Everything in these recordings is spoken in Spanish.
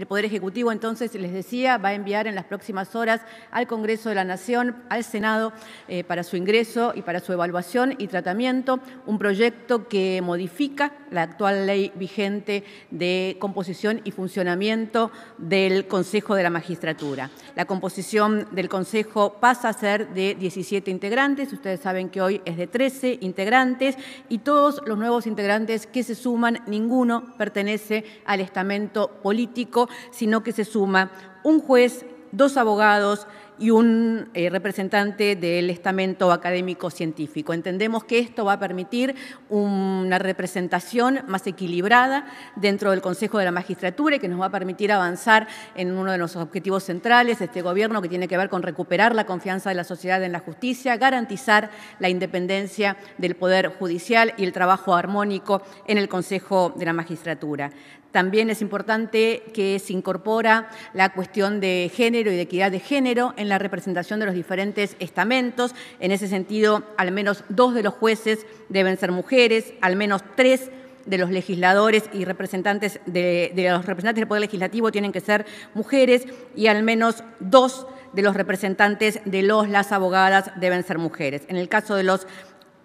El Poder Ejecutivo, entonces, les decía, va a enviar en las próximas horas al Congreso de la Nación, al Senado, eh, para su ingreso y para su evaluación y tratamiento, un proyecto que modifica la actual ley vigente de composición y funcionamiento del Consejo de la Magistratura. La composición del Consejo pasa a ser de 17 integrantes, ustedes saben que hoy es de 13 integrantes y todos los nuevos integrantes que se suman, ninguno pertenece al estamento político sino que se suma un juez, dos abogados y un eh, representante del estamento académico científico. Entendemos que esto va a permitir una representación más equilibrada dentro del Consejo de la Magistratura y que nos va a permitir avanzar en uno de los objetivos centrales de este gobierno que tiene que ver con recuperar la confianza de la sociedad en la justicia, garantizar la independencia del Poder Judicial y el trabajo armónico en el Consejo de la Magistratura. También es importante que se incorpora la cuestión de género y de equidad de género en la representación de los diferentes estamentos. En ese sentido, al menos dos de los jueces deben ser mujeres, al menos tres de los legisladores y representantes de, los representantes del Poder Legislativo tienen que ser mujeres y al menos dos de los representantes de los las abogadas deben ser mujeres. En el caso de los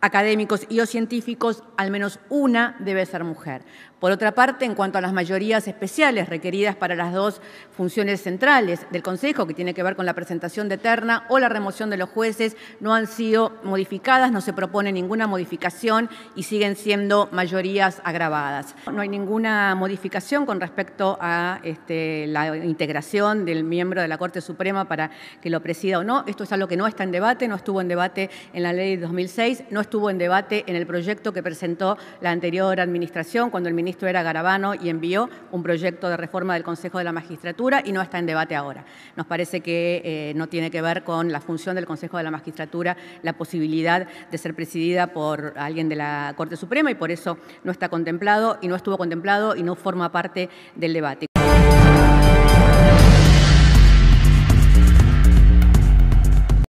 académicos y o científicos, al menos una debe ser mujer. Por otra parte, en cuanto a las mayorías especiales requeridas para las dos funciones centrales del Consejo, que tiene que ver con la presentación de terna o la remoción de los jueces, no han sido modificadas, no se propone ninguna modificación y siguen siendo mayorías agravadas. No hay ninguna modificación con respecto a este, la integración del miembro de la Corte Suprema para que lo presida o no. Esto es algo que no está en debate, no estuvo en debate en la ley de 2006, no estuvo en debate en el proyecto que presentó la anterior administración cuando el ministro era Garabano y envió un proyecto de reforma del Consejo de la Magistratura y no está en debate ahora. Nos parece que eh, no tiene que ver con la función del Consejo de la Magistratura la posibilidad de ser presidida por alguien de la Corte Suprema y por eso no está contemplado y no estuvo contemplado y no forma parte del debate.